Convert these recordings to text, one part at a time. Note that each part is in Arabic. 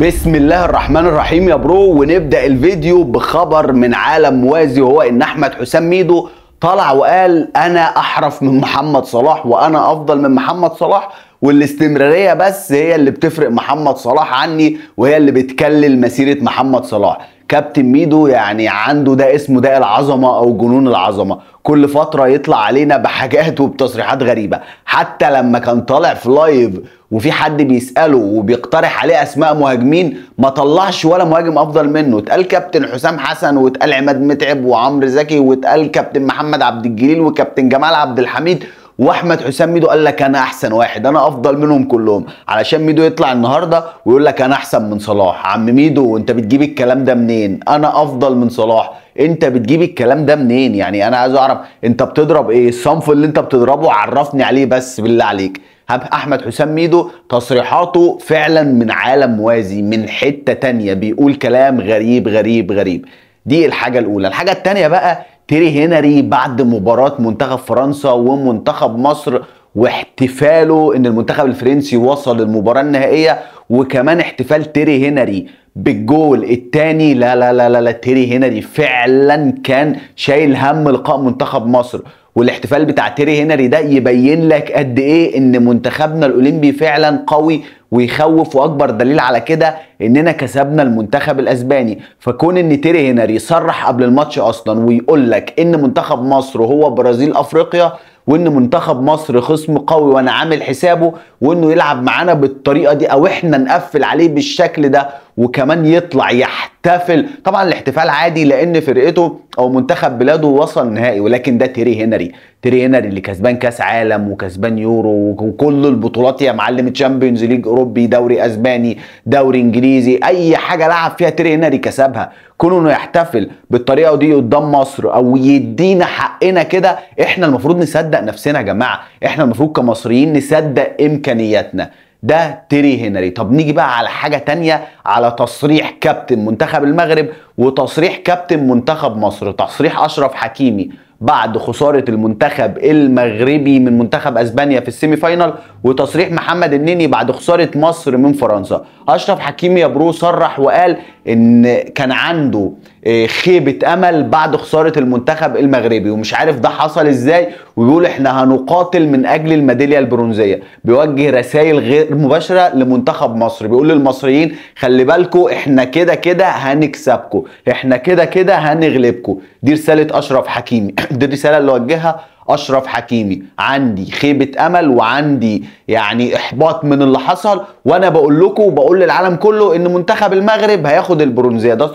بسم الله الرحمن الرحيم يا برو ونبدا الفيديو بخبر من عالم موازي وهو ان احمد حسام ميدو طلع وقال انا احرف من محمد صلاح وانا افضل من محمد صلاح والاستمراريه بس هي اللي بتفرق محمد صلاح عني وهي اللي بتكلل مسيره محمد صلاح كابتن ميدو يعني عنده ده اسمه داء العظمه او جنون العظمه كل فتره يطلع علينا بحاجات وبتصريحات غريبه حتى لما كان طالع في لايف وفي حد بيساله وبيقترح عليه اسماء مهاجمين ما طلعش ولا مهاجم افضل منه اتقال كابتن حسام حسن واتقال عماد متعب وعمرو زكي واتقال كابتن محمد عبد الجليل وكابتن جمال عبد الحميد واحمد حسام ميدو قال لك انا احسن واحد انا افضل منهم كلهم علشان ميدو يطلع النهارده ويقول لك انا احسن من صلاح عم ميدو انت بتجيب الكلام ده منين انا افضل من صلاح انت بتجيب الكلام ده منين يعني انا عايز اعرف انت بتضرب ايه الصنف اللي انت بتضربه عرفني عليه بس بالله عليك احمد حسام ميدو تصريحاته فعلا من عالم موازي من حته تانية بيقول كلام غريب غريب غريب دي الحاجه الاولى الحاجه التانية بقى تيري هنري بعد مباراة منتخب فرنسا ومنتخب مصر واحتفاله ان المنتخب الفرنسي وصل للمباراة النهائية وكمان احتفال تيري هنري بالجول الثاني لا لا لا لا, لا تيري هنري فعلا كان شايل هم لقاء منتخب مصر والاحتفال بتاع تيري هنري ده يبين لك قد ايه ان منتخبنا الاولمبي فعلا قوي ويخوف واكبر دليل على كده اننا كسبنا المنتخب الاسباني فكون ان تيري هنري صرح قبل الماتش اصلا ويقول لك ان منتخب مصر هو برازيل افريقيا وان منتخب مصر خصم قوي وانا عامل حسابه وانه يلعب معانا بالطريقه دي او احنا نقفل عليه بالشكل ده وكمان يطلع يحتفل طبعا الاحتفال عادي لان فرقته او منتخب بلاده وصل نهائي ولكن ده تيري هنري تيري هنري اللي كسبان كاس عالم وكسبان يورو وكل البطولات يا معلم تشامبيونز ليج اوروبي دوري اسباني دوري انجليزي اي حاجه لعب فيها تيري هنري كسبها كونه انه يحتفل بالطريقه دي قدام مصر او يدينا حقنا كده احنا المفروض نصدق نفسنا يا جماعه احنا المفروض كمصريين نصدق امكانياتنا ده تيري هنري طب نيجي بقى على حاجة تانية على تصريح كابتن منتخب المغرب وتصريح كابتن منتخب مصر تصريح أشرف حكيمي بعد خسارة المنتخب المغربي من منتخب اسبانيا في السيمي فاينال وتصريح محمد النني بعد خسارة مصر من فرنسا اشرف حكيمي يا برو صرح وقال ان كان عنده آه، خيبه امل بعد خساره المنتخب المغربي ومش عارف ده حصل ازاي ويقول احنا هنقاتل من اجل الميداليه البرونزيه بيوجه رسائل غير مباشره لمنتخب مصر بيقول للمصريين خلي بالكم احنا كده كده هنكسبكم احنا كده كده هنغلبكم دي رساله اشرف حكيمي دي الرساله اللي وجهها اشرف حكيمي عندي خيبه امل وعندي يعني احباط من اللي حصل وانا بقول لكم وبقول للعالم كله ان منتخب المغرب هياخد البرونزيه ده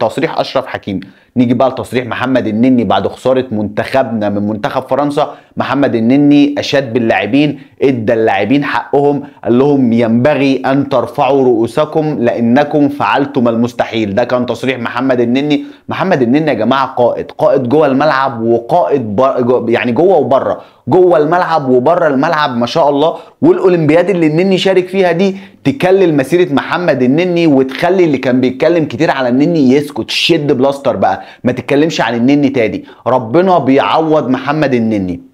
تصريح اشرف حكيمي نيجي بقى لتصريح محمد النني بعد خساره منتخبنا من منتخب فرنسا محمد النني اشاد باللاعبين ادى اللاعبين حقهم قال لهم ينبغي ان ترفعوا رؤوسكم لانكم فعلتم المستحيل ده كان تصريح محمد النني محمد النني يا جماعه قائد قائد جوه الملعب وقائد يعني جوه وبره جوه الملعب وبره الملعب ما شاء الله والاولمبياد اللي النني شارك فيها دي تكلل مسيره محمد النني وتخلي اللي كان بيتكلم كتير على النني يسكت شد بلاستر بقى ما تتكلمش عن النني تاني ربنا بيعوض محمد النني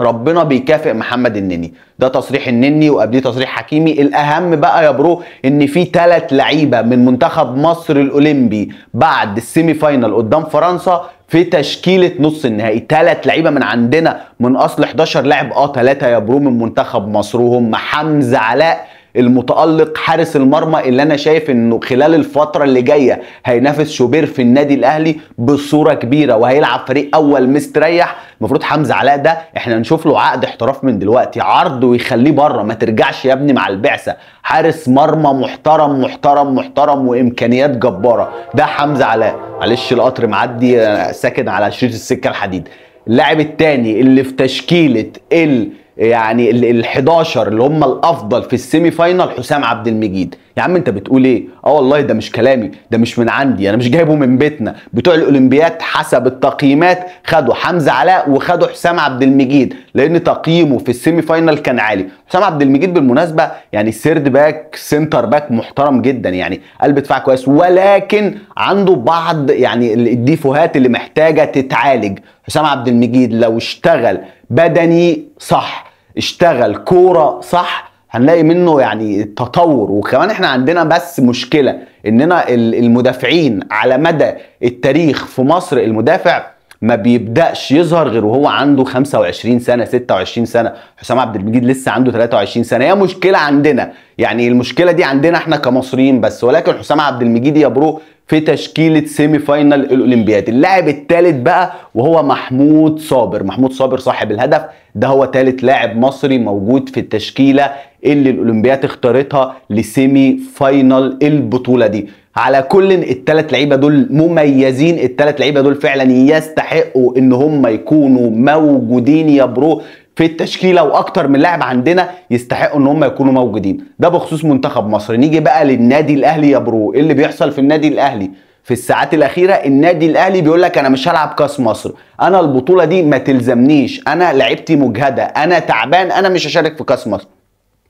ربنا بيكافئ محمد النني ده تصريح النني وقبليه تصريح حكيمي الاهم بقى يا برو ان في ثلاث لعيبه من منتخب مصر الاولمبي بعد السيمي فاينل قدام فرنسا في تشكيله نص النهائي ثلاث لعيبه من عندنا من اصل 11 لاعب اه ثلاثه يا برو من منتخب مصر وهم حمزه علاء المتألق حارس المرمى اللي انا شايف انه خلال الفترة اللي جاية هينافس شوبير في النادي الاهلي بصورة كبيرة وهيلعب فريق اول مستريح المفروض حمزة علاء ده احنا نشوف له عقد احتراف من دلوقتي عرض ويخليه بره ما ترجعش يا ابني مع البعثة حارس مرمى محترم محترم محترم وامكانيات جبارة ده حمزة علاء معلش القطر معدي ساكن على شريط السكة الحديد اللاعب الثاني اللي في تشكيلة ال يعني ال 11 اللي هم الافضل في السيمي فاينال حسام عبد المجيد يا عم انت بتقول ايه اه والله ده مش كلامي ده مش من عندي انا مش جايبه من بيتنا بتوع الاولمبياد حسب التقييمات خدوا حمزه علاء وخدوا حسام عبد المجيد لان تقييمه في السيمي فاينال كان عالي حسام عبد المجيد بالمناسبه يعني سيرد باك سنتر باك محترم جدا يعني قلب دفاع كويس ولكن عنده بعض يعني الديفوهات اللي محتاجه تتعالج حسام عبد المجيد لو اشتغل بدني صح اشتغل كوره صح هنلاقي منه يعني تطور وكمان احنا عندنا بس مشكله اننا المدافعين على مدى التاريخ في مصر المدافع ما بيبداش يظهر غير وهو عنده 25 سنه 26 سنه حسام عبد المجيد لسه عنده 23 سنه هي مشكله عندنا يعني المشكله دي عندنا احنا كمصريين بس ولكن حسام عبد المجيد يا برو في تشكيله سيمي فاينل الاولمبياد اللاعب الثالث بقى وهو محمود صابر محمود صابر صاحب الهدف ده هو ثالث لاعب مصري موجود في التشكيله اللي الاولمبياد اختارتها لسيمي فاينل البطوله دي على كل التلات لعيبه دول مميزين التلات لعيبه دول فعلا يستحقوا ان هم يكونوا موجودين يا برو في التشكيله واكتر من لاعب عندنا يستحقوا ان هم يكونوا موجودين ده بخصوص منتخب مصر نيجي بقى للنادي الاهلي يا برو ايه اللي بيحصل في النادي الاهلي في الساعات الاخيره النادي الاهلي بيقول لك انا مش هلعب كاس مصر انا البطوله دي ما تلزمنيش انا لعبتي مجهده انا تعبان انا مش هشارك في كاس مصر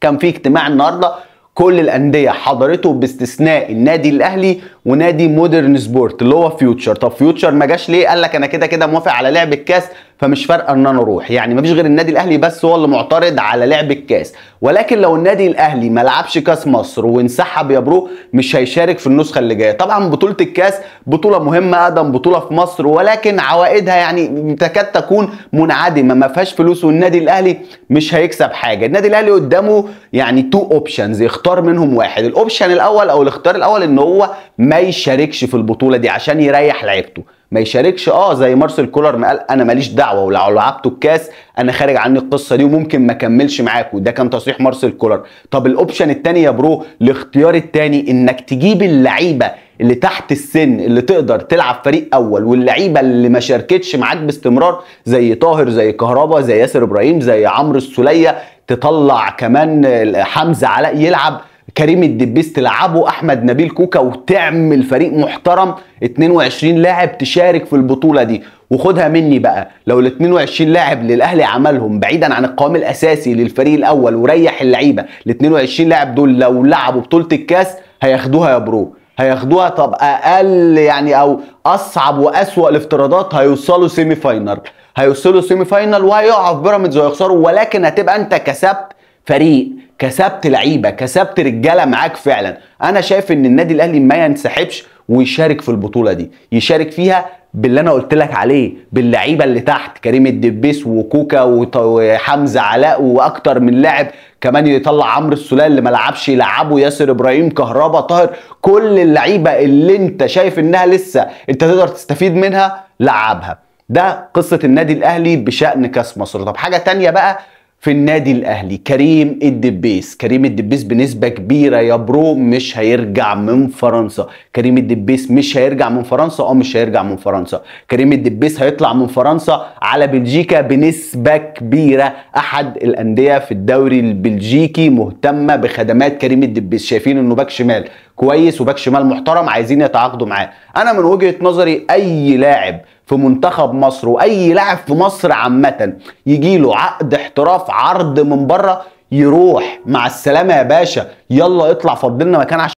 كان في اجتماع النهارده كل الانديه حضرته باستثناء النادي الاهلي ونادي مودرن سبورت اللي هو فيوتشر طب فيوتشر ما جاش ليه قال لك انا كده كده موافق على لعب الكاس فمش فارقه ان انا اروح يعني مفيش غير النادي الاهلي بس هو اللي معترض على لعب الكاس ولكن لو النادي الاهلي ما لعبش كاس مصر وانسحب يا برو مش هيشارك في النسخه اللي جايه طبعا بطوله الكاس بطوله مهمه اقدم بطوله في مصر ولكن عوائدها يعني تكاد تكون منعدمه ما فيهاش فلوس والنادي الاهلي مش هيكسب حاجه النادي الاهلي قدامه يعني تو اوبشنز يختار منهم واحد الاوبشن الاول او الاختيار الاول ان هو ما يشاركش في البطوله دي عشان يريح لعيبته ما يشاركش اه زي مارسيل كولر ما قال انا ماليش دعوه ولو لعبتوا الكاس انا خارج عني القصه دي وممكن ما اكملش معاكم ده كان تصريح مارسيل كولر طب الاوبشن الثاني يا برو الاختيار الثاني انك تجيب اللعيبه اللي تحت السن اللي تقدر تلعب فريق اول واللعيبه اللي ما شاركتش معاك باستمرار زي طاهر زي كهربا زي ياسر ابراهيم زي عمرو السوليه تطلع كمان حمزه علاء يلعب كريم الدبيس تلعبه احمد نبيل كوكا وتعمل فريق محترم 22 لاعب تشارك في البطوله دي وخدها مني بقى لو ال 22 لاعب للاهلي عملهم بعيدا عن القوام الاساسي للفريق الاول وريح اللعيبه ال 22 لاعب دول لو لعبوا بطوله الكاس هياخدوها يا برو هياخدوها طب اقل يعني او اصعب واسوا الافتراضات هيوصلوا سيمي فاينل هيوصلوا سيمي فاينل وهيقعوا في بيراميدز ويخسروا ولكن هتبقى انت كسبت فريق كسبت لعيبه كسبت رجاله معاك فعلا انا شايف ان النادي الاهلي ما ينسحبش ويشارك في البطوله دي يشارك فيها باللي انا قلت لك عليه باللعيبه اللي تحت كريم الدبيس وكوكا وحمزه علاء واكتر من لاعب كمان يطلع عمرو السلال اللي ما لعبش يلعبه ياسر ابراهيم كهربا طاهر كل اللعيبه اللي انت شايف انها لسه انت تقدر تستفيد منها لعبها ده قصه النادي الاهلي بشان كاس مصر طب حاجه تانية بقى في النادي الاهلي كريم الدبيس كريم الدبيس بنسبه كبيره يا برو مش هيرجع من فرنسا كريم الدبيس مش هيرجع من فرنسا اه مش هيرجع من فرنسا كريم الدبيس هيطلع من فرنسا على بلجيكا بنسبه كبيره احد الانديه في الدوري البلجيكي مهتمه بخدمات كريم الدبيس شايفين انه باك شمال كويس وباك شمال محترم عايزين يتعاقدوا معاه انا من وجهه نظري اي لاعب في منتخب مصر واي لاعب في مصر عامه يجي له عقد احتراف عرض من بره يروح مع السلامه يا باشا يلا اطلع فضلنا مكان عشان